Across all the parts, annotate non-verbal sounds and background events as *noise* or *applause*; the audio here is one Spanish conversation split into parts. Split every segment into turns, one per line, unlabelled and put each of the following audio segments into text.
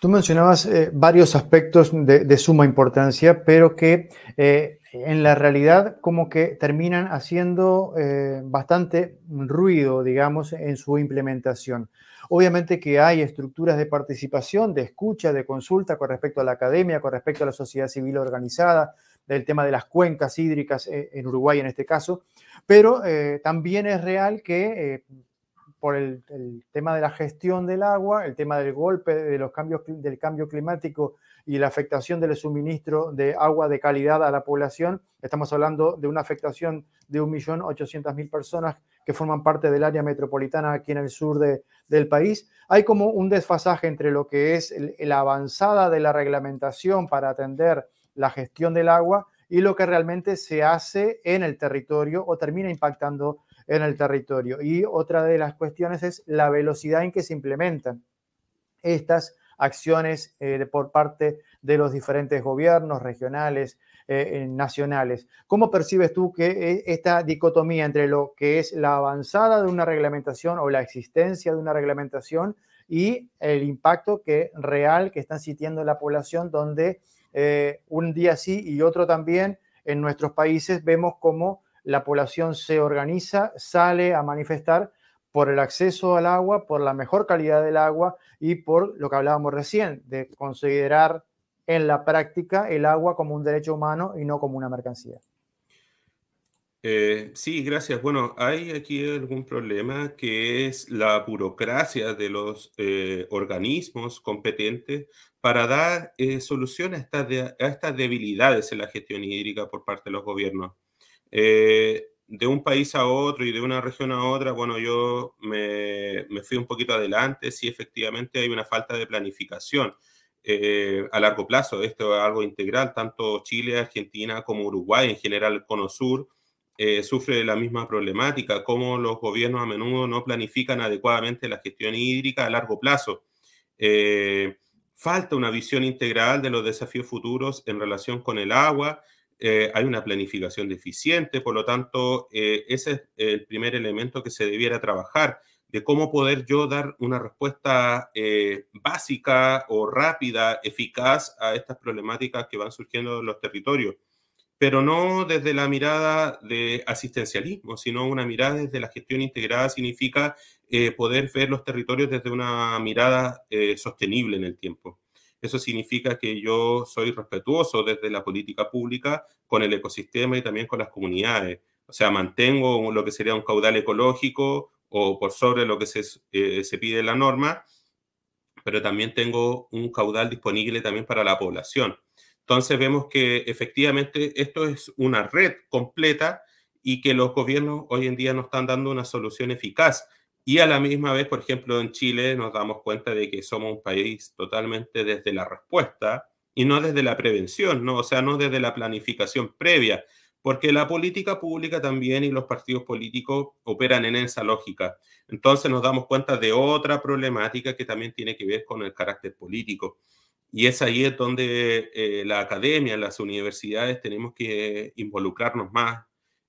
Tú mencionabas eh, varios aspectos de, suma importancia, pero que eh, en la realidad como que terminan haciendo eh, bastante ruido, digamos, en su implementación. Obviamente que hay estructuras de participación, de escucha, de consulta con respecto a la academia, con respecto a la sociedad civil organizada, del tema de las cuencas hídricas en Uruguay en este caso, pero también es real que por el, tema de la gestión del agua, el tema del golpe de los cambios, del cambio climático y la afectación del suministro de agua de calidad a la población. Estamos hablando de una afectación de 1.800.000 personas que forman parte del área metropolitana aquí en el sur del país. Hay como un desfasaje entre lo que es la avanzada de la reglamentación para atender la gestión del agua y lo que realmente se hace en el territorio o termina impactando en el territorio. Y otra de las cuestiones es la velocidad en que se implementan estas acciones eh, por parte de los diferentes gobiernos regionales, eh, nacionales. ¿Cómo percibes tú que eh, esta dicotomía entre lo que es la avanzada de una reglamentación o la existencia de una reglamentación y el impacto que, real que están sintiendo la población donde un día sí y otro también en nuestros países vemos como la población se organiza, sale a manifestar por el acceso al agua, por la mejor calidad del agua y por lo que hablábamos recién, de considerar en la práctica el agua como un derecho humano y no como una mercancía.
Eh, sí, gracias. Bueno, hay aquí algún problema que es la burocracia de los eh, organismos competentes para dar eh, solución a, a estas debilidades en la gestión hídrica por parte de los gobiernos. Eh, de un país a otro y de una región a otra, bueno, yo me, fui un poquito adelante, sí efectivamente hay una falta de planificación eh, a largo plazo, esto es algo integral, tanto Chile, Argentina como Uruguay, en general el Cono Sur, eh, sufre la misma problemática, como los gobiernos a menudo no planifican adecuadamente la gestión hídrica a largo plazo. falta una visión integral de los desafíos futuros en relación con el agua, eh, hay una planificación deficiente, por lo tanto, eh, ese es el primer elemento que se debiera trabajar, de cómo poder yo dar una respuesta eh, básica o rápida, eficaz a estas problemáticas que van surgiendo en los territorios, pero no desde la mirada de asistencialismo, sino una mirada desde la gestión integrada significa poder ver los territorios desde una mirada sostenible en el tiempo. Eso significa que yo soy respetuoso desde la política pública con el ecosistema y también con las comunidades. O sea, mantengo lo que sería un caudal ecológico o por sobre lo que se, eh, se pide la norma, pero también tengo un caudal disponible también para la población. Entonces vemos que efectivamente esto es una red completa y que los gobiernos hoy en día no están dando una solución eficaz y a la misma vez, por ejemplo, en Chile nos damos cuenta de que somos un país totalmente desde la respuesta y no desde la prevención, ¿no? o sea, no desde la planificación previa, porque la política pública también y los partidos políticos operan en esa lógica. Entonces nos damos cuenta de otra problemática que también tiene que ver con el carácter político. Y es ahí donde eh, la academia, las universidades, tenemos que involucrarnos más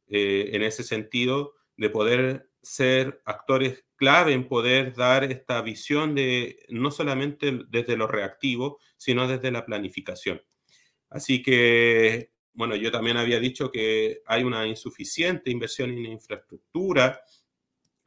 eh, en ese sentido de poder ser actores clave en poder dar esta visión de no solamente desde lo reactivo, sino desde la planificación. Así que, bueno, yo también había dicho que hay una insuficiente inversión en infraestructura.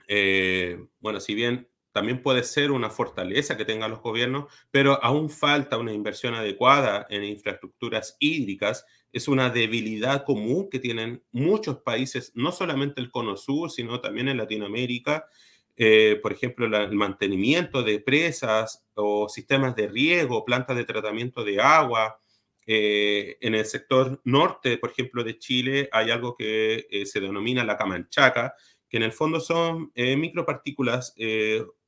Eh, bueno, si bien también puede ser una fortaleza que tengan los gobiernos, pero aún falta una inversión adecuada en infraestructuras hídricas es una debilidad común que tienen muchos países, no solamente el Cono Sur, sino también en Latinoamérica. Eh, por ejemplo, el mantenimiento de presas o sistemas de riego, plantas de tratamiento de agua. Eh, en el sector norte, por ejemplo, de Chile, hay algo que eh, se denomina la camanchaca, que en el fondo son micropartículas,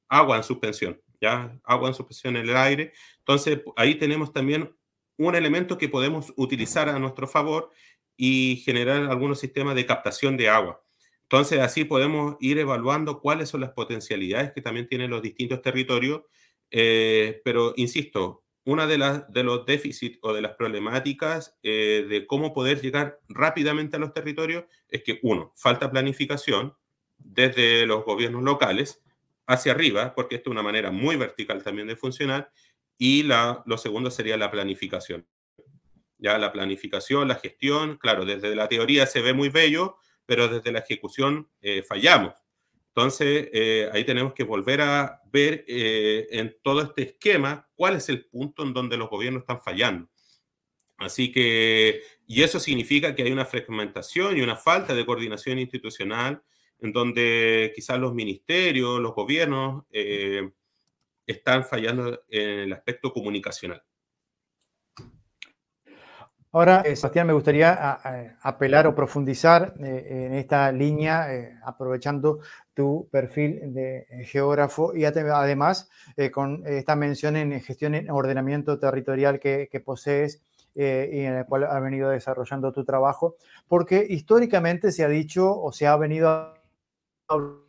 agua en suspensión, ¿ya? agua en suspensión en el aire. Entonces, ahí tenemos también un elemento que podemos utilizar a nuestro favor y generar algunos sistemas de captación de agua. Entonces, así podemos ir evaluando cuáles son las potencialidades que también tienen los distintos territorios, eh, pero insisto, una de, las, de los déficits o de las problemáticas eh, de cómo poder llegar rápidamente a los territorios es que, uno, falta planificación desde los gobiernos locales hacia arriba, porque esto es una manera muy vertical también de funcionar, y la, lo segundo sería la planificación. Ya la planificación, la gestión, claro, desde la teoría se ve muy bello, pero desde la ejecución eh, fallamos. Entonces, eh, ahí tenemos que volver a ver eh, en todo este esquema cuál es el punto en donde los gobiernos están fallando. Así que, y eso significa que hay una fragmentación y una falta de coordinación institucional en donde quizás los ministerios, los gobiernos, están fallando en el aspecto comunicacional.
Ahora, eh, Sebastián, me gustaría apelar o profundizar eh, en esta línea, eh, aprovechando tu perfil de geógrafo y además con esta mención en gestión en ordenamiento territorial que, posees y en el cual has venido desarrollando tu trabajo, porque históricamente se ha dicho o se ha venido hablando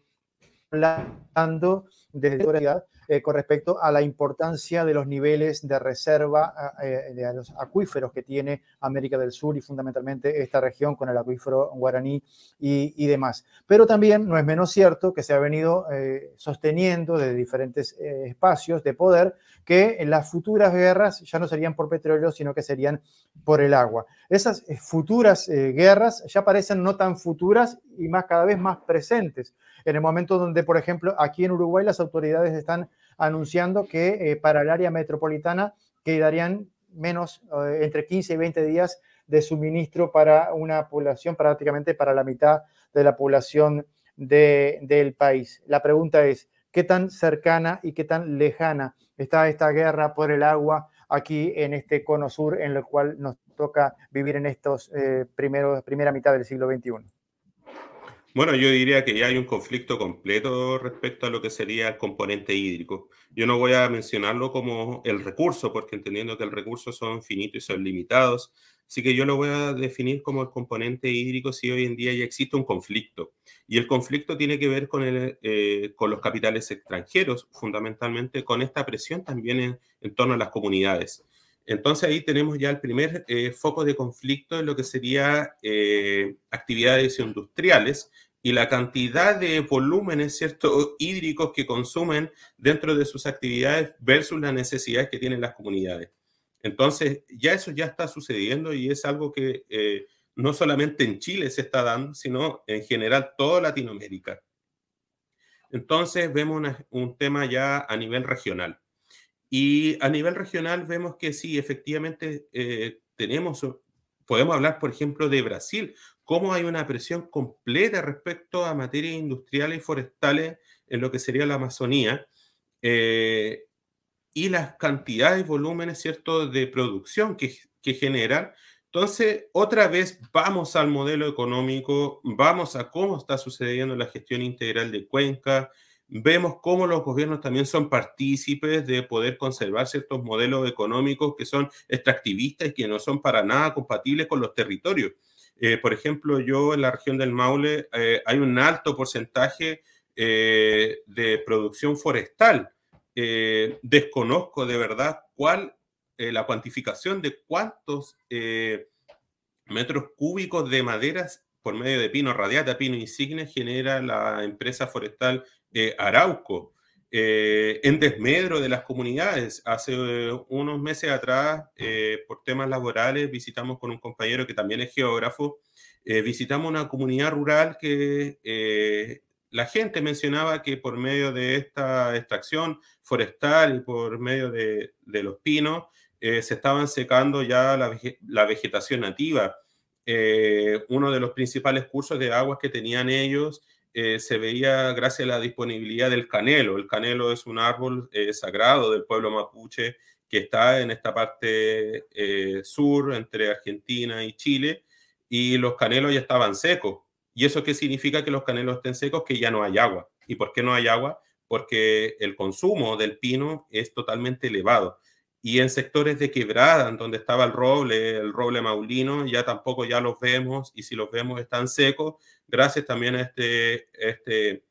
desde la eh, con respecto a la importancia de los niveles de reserva eh, de los acuíferos que tiene América del Sur y fundamentalmente esta región con el acuífero guaraní y, demás. Pero también no es menos cierto que se ha venido eh, sosteniendo de diferentes espacios de poder que en las futuras guerras ya no serían por petróleo, sino que serían por el agua. Esas futuras guerras ya parecen no tan futuras y más cada vez más presentes. En el momento donde, por ejemplo, aquí en Uruguay las autoridades están anunciando que eh, para el área metropolitana quedarían menos, eh, entre 15 y 20 días de suministro para una población, prácticamente para la mitad de la población del país. La pregunta es, ¿qué tan cercana y qué tan lejana está esta guerra por el agua aquí en este cono sur en el cual nos toca vivir en estos eh, primeros, primera mitad del siglo XXI?
Bueno, yo diría que ya hay un conflicto completo respecto a lo que sería el componente hídrico. Yo no voy a mencionarlo como el recurso, porque entendiendo que el recurso son finitos y son limitados, así que yo lo voy a definir como el componente hídrico si hoy en día ya existe un conflicto. Y el conflicto tiene que ver con, eh, con los capitales extranjeros, fundamentalmente con esta presión también en torno a las comunidades. Entonces ahí tenemos ya el primer eh, foco de conflicto en lo que sería eh, actividades industriales y la cantidad de volúmenes ¿cierto? hídricos que consumen dentro de sus actividades versus las necesidades que tienen las comunidades. Entonces ya eso ya está sucediendo y es algo que eh, no solamente en Chile se está dando, sino en general toda Latinoamérica. Entonces vemos un tema ya a nivel regional. Y a nivel regional vemos que sí, efectivamente eh, tenemos, podemos hablar, por ejemplo, de Brasil, cómo hay una presión completa respecto a materias industriales y forestales en lo que sería la Amazonía eh, y las cantidades y volúmenes, ¿cierto?, de producción que, que generan. Entonces, otra vez vamos al modelo económico, vamos a cómo está sucediendo la gestión integral de cuencas, vemos cómo los gobiernos también son partícipes de poder conservar ciertos modelos económicos que son extractivistas y que no son para nada compatibles con los territorios. Eh, por ejemplo, yo en la región del Maule eh, hay un alto porcentaje eh, de producción forestal. desconozco de verdad cuál la cuantificación de cuántos metros cúbicos de maderas por medio de pino radiata, pino insignia, genera la empresa forestal Arauco, eh, en desmedro de las comunidades. Hace eh, unos meses atrás, eh, por temas laborales, visitamos con un compañero que también es geógrafo, visitamos una comunidad rural que la gente mencionaba que por medio de esta extracción forestal y por medio de, los pinos, se estaban secando ya la, la vegetación nativa. uno de los principales cursos de aguas que tenían ellos eh, se veía gracias a la disponibilidad del canelo. El canelo es un árbol eh, sagrado del pueblo mapuche que está en esta parte eh, sur, entre Argentina y Chile, y los canelos ya estaban secos. ¿Y eso qué significa que los canelos estén secos? Que ya no hay agua. ¿Y por qué no hay agua? Porque el consumo del pino es totalmente elevado y en sectores de quebrada, donde estaba el roble, el roble maulino, ya tampoco ya los vemos y si los vemos están secos, gracias también a este, este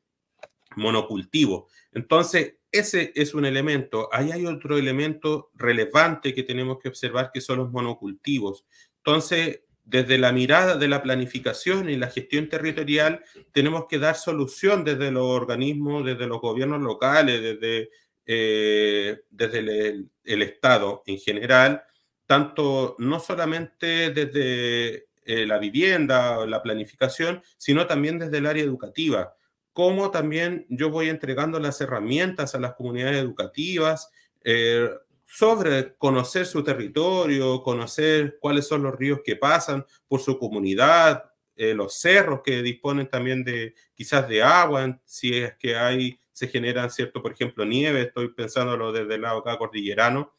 monocultivo. Entonces, ese es un elemento. Ahí hay otro elemento relevante que tenemos que observar, que son los monocultivos. Entonces, desde la mirada de la planificación y la gestión territorial, tenemos que dar solución desde los organismos, desde los gobiernos locales, desde, eh, desde el, el Estado en general, tanto no solamente desde eh, la vivienda, o la planificación, sino también desde el área educativa. como también yo voy entregando las herramientas a las comunidades educativas eh, sobre conocer su territorio, conocer cuáles son los ríos que pasan por su comunidad, eh, los cerros que disponen también de quizás de agua, si es que hay, se generan, ¿cierto? Por ejemplo, nieve, estoy pensándolo desde el lado acá cordillerano.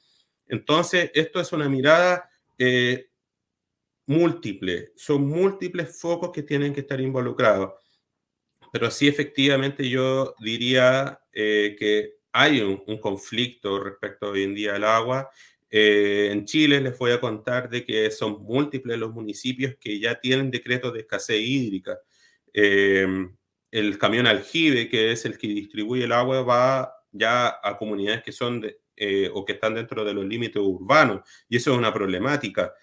Entonces, esto es una mirada eh, múltiple, son múltiples focos que tienen que estar involucrados. Pero sí, efectivamente, yo diría eh, que hay un, un conflicto respecto hoy en día al agua eh, en Chile les voy a contar de que son múltiples los municipios que ya tienen decretos de escasez hídrica. Eh, el camión aljibe, que es el que distribuye el agua, va ya a comunidades que son eh, o que están dentro de los límites urbanos, y eso es una problemática.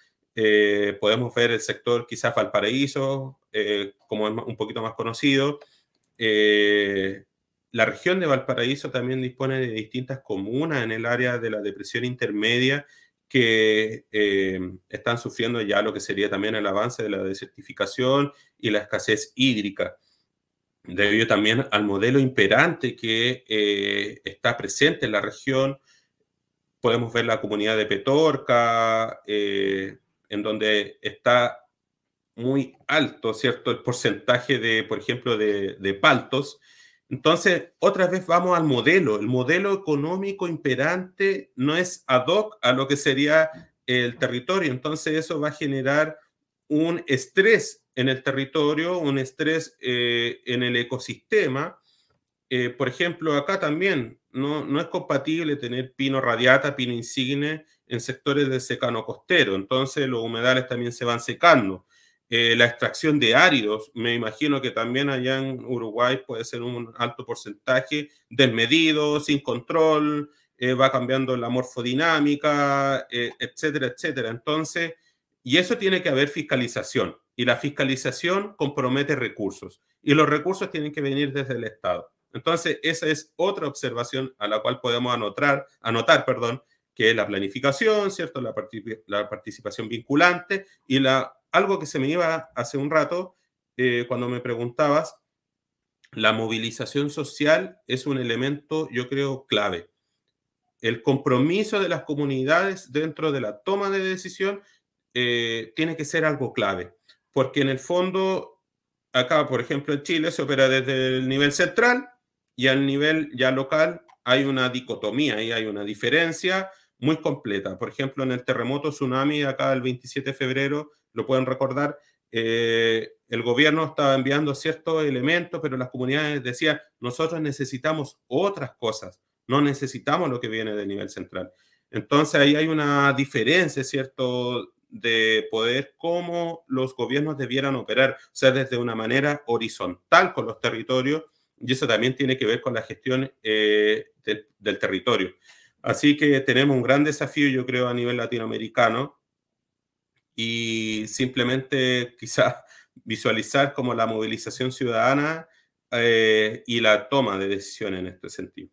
podemos ver el sector quizás Valparaíso, como es un poquito más conocido, la región de Valparaíso también dispone de distintas comunas en el área de la depresión intermedia que eh, están sufriendo ya lo que sería también el avance de la desertificación y la escasez hídrica, debido también al modelo imperante que eh, está presente en la región. Podemos ver la comunidad de Petorca, eh, en donde está muy alto, ¿cierto?, el porcentaje de, por ejemplo, de, de paltos, entonces, otra vez vamos al modelo. El modelo económico imperante no es ad hoc a lo que sería el territorio. Entonces, eso va a generar un estrés en el territorio, un estrés eh, en el ecosistema. Eh, por ejemplo, acá también no, no es compatible tener pino radiata, pino insigne en sectores de secano costero. Entonces, los humedales también se van secando. Eh, la extracción de áridos, me imagino que también allá en Uruguay puede ser un alto porcentaje, desmedido, sin control, eh, va cambiando la morfodinámica, eh, etcétera, etcétera. Entonces, y eso tiene que haber fiscalización, y la fiscalización compromete recursos, y los recursos tienen que venir desde el Estado. Entonces, esa es otra observación a la cual podemos anotar, anotar perdón, que es la planificación, ¿cierto? La, la participación vinculante y la algo que se me iba hace un rato eh, cuando me preguntabas, la movilización social es un elemento, yo creo, clave. El compromiso de las comunidades dentro de la toma de decisión eh, tiene que ser algo clave, porque en el fondo, acá, por ejemplo, en Chile se opera desde el nivel central y al nivel ya local hay una dicotomía y hay una diferencia muy completa. Por ejemplo, en el terremoto tsunami acá el 27 de febrero lo pueden recordar, eh, el gobierno estaba enviando ciertos elementos, pero las comunidades decían, nosotros necesitamos otras cosas, no necesitamos lo que viene del nivel central. Entonces ahí hay una diferencia, ¿cierto?, de poder cómo los gobiernos debieran operar, o sea, desde una manera horizontal con los territorios, y eso también tiene que ver con la gestión eh, del territorio. Así que tenemos un gran desafío, yo creo, a nivel latinoamericano, y simplemente quizás *laughs* visualizar como la movilización ciudadana eh, y la toma de decisiones en este sentido.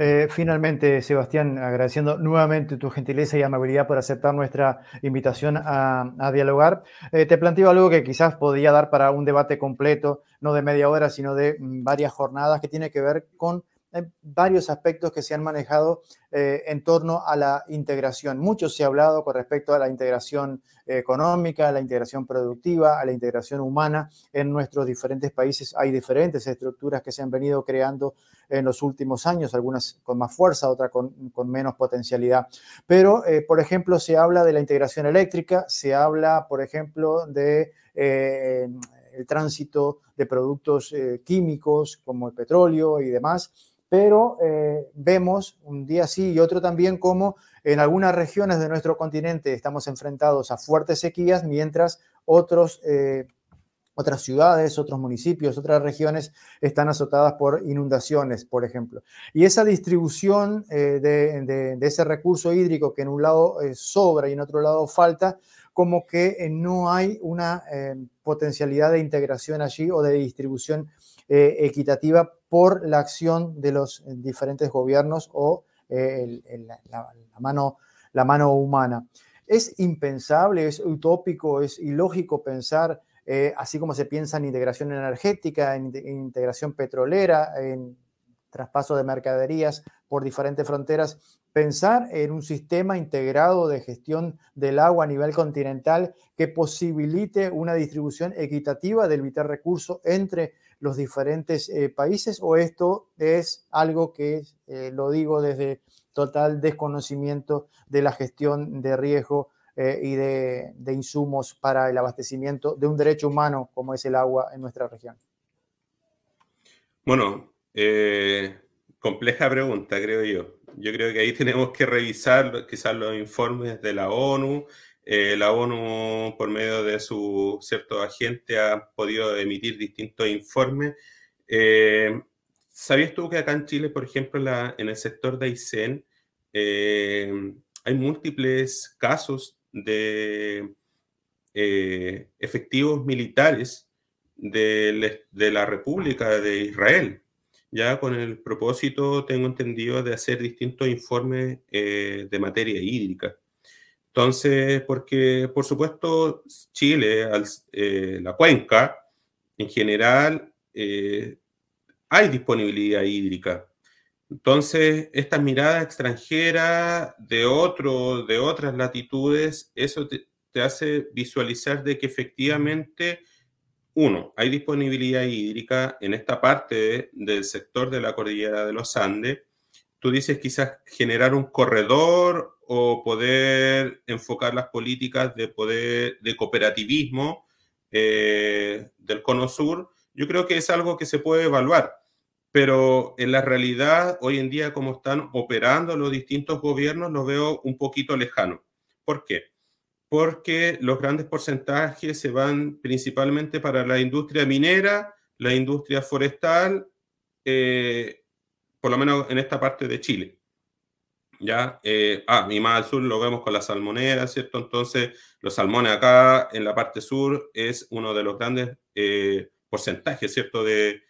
Eh, finalmente, Sebastián, agradeciendo nuevamente tu gentileza y amabilidad por aceptar nuestra invitación a, dialogar, eh, te planteo algo que quizás podría dar para un debate completo, no de media hora, sino de mm, varias jornadas, que tiene que ver con hay varios aspectos que se han manejado eh, en torno a la integración. Mucho se ha hablado con respecto a la integración eh, económica, a la integración productiva, a la integración humana. En nuestros diferentes países hay diferentes estructuras que se han venido creando en los últimos años, algunas con más fuerza, otras con, menos potencialidad. Pero, eh, por ejemplo, se habla de la integración eléctrica, se habla, por ejemplo, de... el tránsito de productos químicos como el petróleo y demás, pero eh, vemos un día sí y otro también como en algunas regiones de nuestro continente estamos enfrentados a fuertes sequías, mientras otros, eh, otras ciudades, otros municipios, otras regiones están azotadas por inundaciones, por ejemplo. Y esa distribución eh, de, de, ese recurso hídrico que en un lado sobra y en otro lado falta, como que no hay una potencialidad de integración allí o de distribución equitativa por la acción de los eh, diferentes gobiernos o eh, la, mano, la mano humana. Es impensable, es utópico, es ilógico pensar, eh, así como se piensa en integración energética, en integración petrolera, en traspaso de mercaderías por diferentes fronteras, pensar en un sistema integrado de gestión del agua a nivel continental que posibilite una distribución equitativa del vital recurso entre los diferentes eh, países o esto es algo que eh, lo digo desde total desconocimiento de la gestión de riesgo eh, y de, de, insumos para el abastecimiento de un derecho humano como es el agua en nuestra región?
Bueno, compleja pregunta, creo yo. Yo creo que ahí tenemos que revisar quizás los informes de la ONU, eh, la ONU, por medio de su cierto agente, ha podido emitir distintos informes. Eh, ¿Sabías tú que acá en Chile, por ejemplo, en el sector de Aysén, eh, hay múltiples casos de efectivos militares de, la República de Israel? ya con el propósito, tengo entendido, de hacer distintos informes de materia hídrica. Entonces, porque por supuesto Chile, eh, la cuenca en general, eh, hay disponibilidad hídrica. Entonces, esta mirada extranjera de, otro, de otras latitudes, eso te, hace visualizar de que efectivamente, uno, hay disponibilidad hídrica en esta parte del sector de la cordillera de los Andes, tú dices quizás generar un corredor o poder enfocar las políticas de poder de cooperativismo eh, del Cono Sur, yo creo que es algo que se puede evaluar, pero en la realidad hoy en día como están operando los distintos gobiernos lo veo un poquito lejano. ¿Por qué? Porque los grandes porcentajes se van principalmente para la industria minera, la industria forestal, eh, por lo menos en esta parte de Chile. ¿ya? Eh, ah, y más al sur lo vemos con la salmonera, ¿cierto? Entonces, los salmones acá en la parte sur es uno de los grandes eh, porcentajes, ¿cierto? Mm,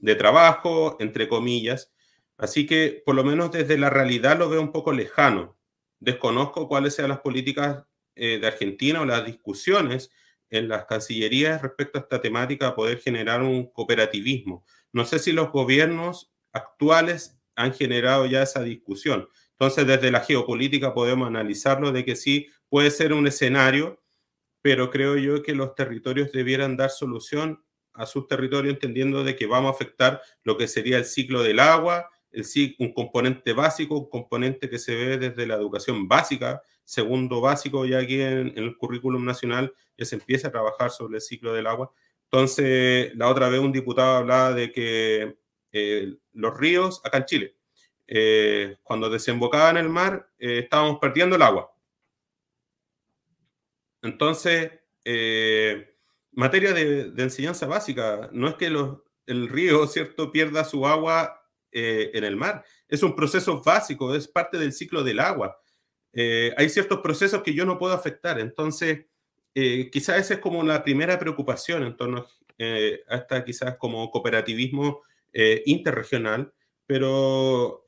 de, trabajo, entre comillas. Así que, por lo menos desde la realidad lo veo un poco lejano. Desconozco cuáles sean las políticas eh, de Argentina o las discusiones en las cancillerías respecto a esta temática, poder generar un cooperativismo. No sé si los gobiernos actuales han generado ya esa discusión. Entonces, desde la geopolítica podemos analizarlo de que sí puede ser un escenario, pero creo yo que los territorios debieran dar solución a sus territorios entendiendo de que vamos a afectar lo que sería el ciclo del agua, un componente básico, un componente que se ve desde la educación básica, segundo básico, ya aquí en, en el currículum nacional ya se empieza a trabajar sobre el ciclo del agua. Entonces, la otra vez un diputado hablaba de que eh, los ríos acá en Chile, eh, cuando desembocaban en el mar, eh, estábamos perdiendo el agua. Entonces, materia de, enseñanza básica, no es que el río, *laughs* ¿cierto?, pierda su agua en el mar. Es un proceso básico, es parte del ciclo del agua. hay ciertos procesos que yo no puedo afectar. Entonces, eh, quizás esa es como la primera preocupación en torno eh, a esta quizás como cooperativismo eh, interregional, pero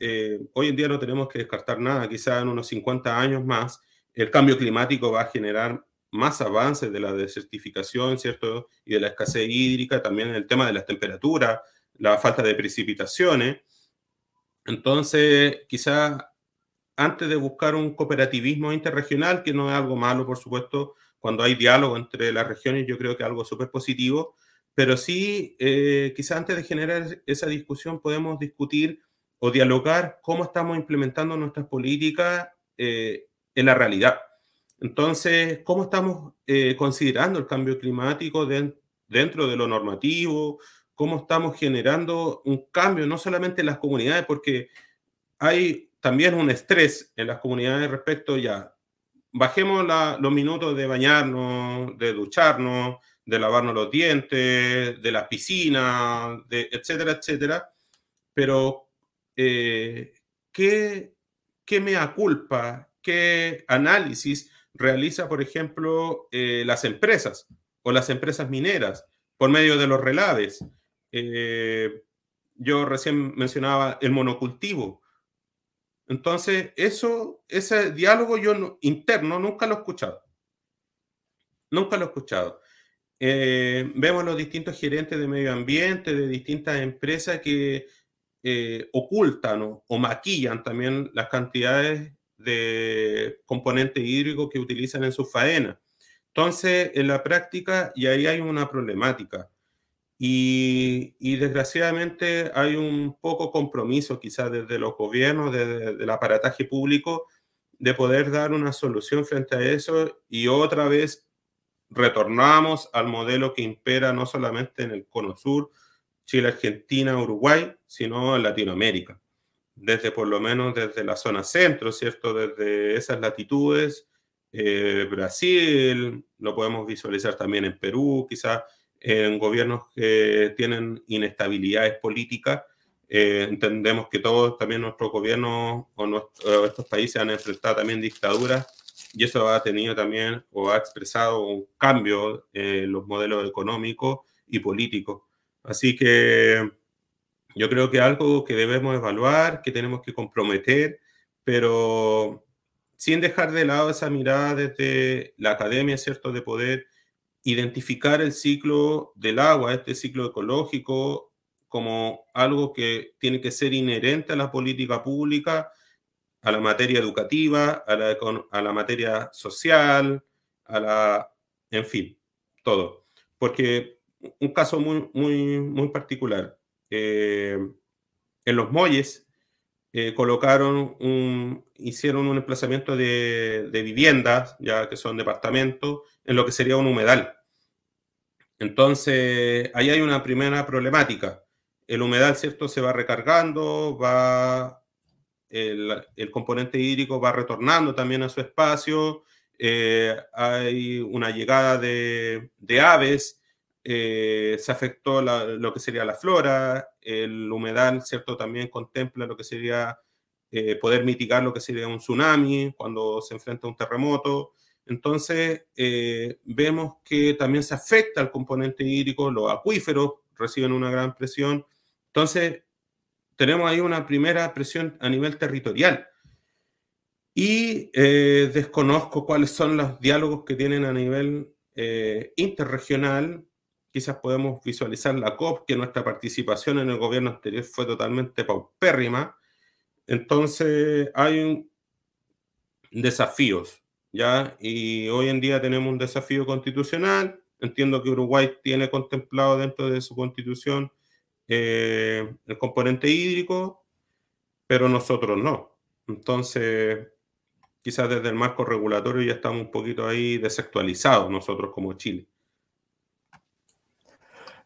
hoy en día no tenemos que descartar nada, quizás en unos 50 años más el cambio climático va a generar más avances de la desertificación, ¿cierto? Y de la escasez hídrica, también el tema de las temperaturas, la falta de precipitaciones. Entonces, quizás antes de buscar un cooperativismo interregional, que no es algo malo, por supuesto, cuando hay diálogo entre las regiones, yo creo que algo súper positivo, pero sí, eh, quizá antes de generar esa discusión podemos discutir o dialogar cómo estamos implementando nuestras políticas eh, en la realidad. Entonces, ¿cómo estamos eh, considerando el cambio climático dentro de lo normativo? ¿Cómo estamos generando un cambio no solamente en las comunidades, porque hay también un estrés en las comunidades respecto ya bajemos los minutos de bañarnos, de ducharnos, de lavarnos los dientes, de la piscina, de, etcétera, etcétera. Pero, eh, ¿qué, me mea culpa, qué análisis realiza, por ejemplo, eh, las empresas o las empresas mineras por medio de los relaves? Eh, yo recién mencionaba el monocultivo. Entonces, eso, ese diálogo yo interno nunca lo he escuchado. Nunca lo he escuchado. Eh, vemos los distintos gerentes de medio ambiente, de distintas empresas que eh, ocultan o, maquillan también las cantidades de componente hídrico que utilizan en sus faenas. Entonces, en la práctica, y ahí hay una problemática. Y, desgraciadamente hay un poco compromiso quizás desde los gobiernos, desde, el aparataje público, de poder dar una solución frente a eso y otra vez retornamos al modelo que impera no solamente en el cono sur, Chile, Argentina, Uruguay, sino en Latinoamérica, desde por lo menos desde la zona centro, ¿cierto? Desde esas latitudes, eh, Brasil, lo podemos visualizar también en Perú, quizás en gobiernos que tienen inestabilidades políticas. Eh, entendemos que todos, también nuestros gobiernos o nuestros eh, estos países han enfrentado también dictaduras y eso ha tenido también o ha expresado un cambio en los modelos económicos y políticos. Así que yo creo que algo que debemos evaluar, que tenemos que comprometer, pero sin dejar de lado esa mirada desde la academia, ¿cierto?, de poder identificar el ciclo del agua, este ciclo ecológico, como algo que tiene que ser inherente a la política pública, a la materia educativa, a la, a la materia social, a la, en fin, todo. Porque un caso muy, muy, muy particular. Eh, en los molles, eh, colocaron un, hicieron un emplazamiento de, viviendas, ya que son departamentos, en lo que sería un humedal. Entonces, ahí hay una primera problemática. El humedal, ¿cierto?, se va recargando, va, el, componente hídrico va retornando también a su espacio, eh, hay una llegada de aves, eh, se afectó lo que sería la flora, el humedal, ¿cierto? También contempla lo que sería eh, poder mitigar lo que sería un tsunami cuando se enfrenta a un terremoto. Entonces, eh, vemos que también se afecta al componente hídrico, los acuíferos reciben una gran presión. Entonces, tenemos ahí una primera presión a nivel territorial. Y desconozco cuáles son los diálogos que tienen a nivel interregional, quizás podemos visualizar la COP, que nuestra participación en el gobierno anterior fue totalmente paupérrima. Entonces hay un, desafíos, ¿ya? Y hoy en día tenemos un desafío constitucional. Entiendo que Uruguay tiene contemplado dentro de su constitución eh, el componente hídrico, pero nosotros no. Entonces, quizás desde el marco regulatorio ya estamos un poquito ahí desactualizados nosotros como Chile.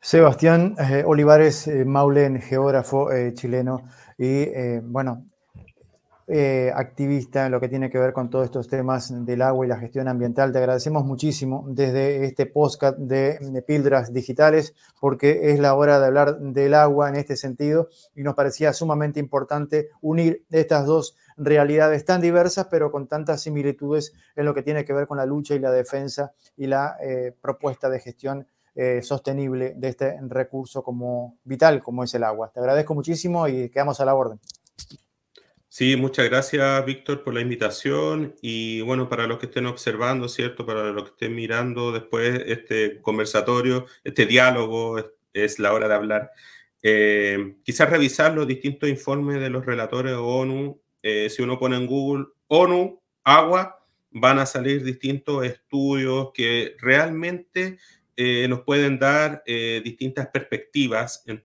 Sebastián eh, Olivares eh, Maulen, geógrafo eh, chileno y, bueno, activista en lo que tiene que ver con todos estos temas del agua y la gestión ambiental. Te agradecemos muchísimo desde este podcast de, de Pildras Digitales porque es la hora de hablar del agua en este sentido y nos parecía sumamente importante unir estas dos realidades tan diversas, pero con tantas similitudes en lo que tiene que ver con la lucha y la defensa y la propuesta de gestión eh, sostenible de este recurso como vital como es el agua. Te agradezco muchísimo y quedamos a la orden.
Sí, muchas gracias Víctor por la invitación y bueno, para los que estén observando, ¿cierto? Para los que estén mirando después este conversatorio, este diálogo, es, la hora de hablar. Eh, quizás revisar los distintos informes de los relatores de ONU. Eh, si uno pone en Google ONU, agua, van a salir distintos estudios que realmente eh, nos pueden dar eh, distintas perspectivas en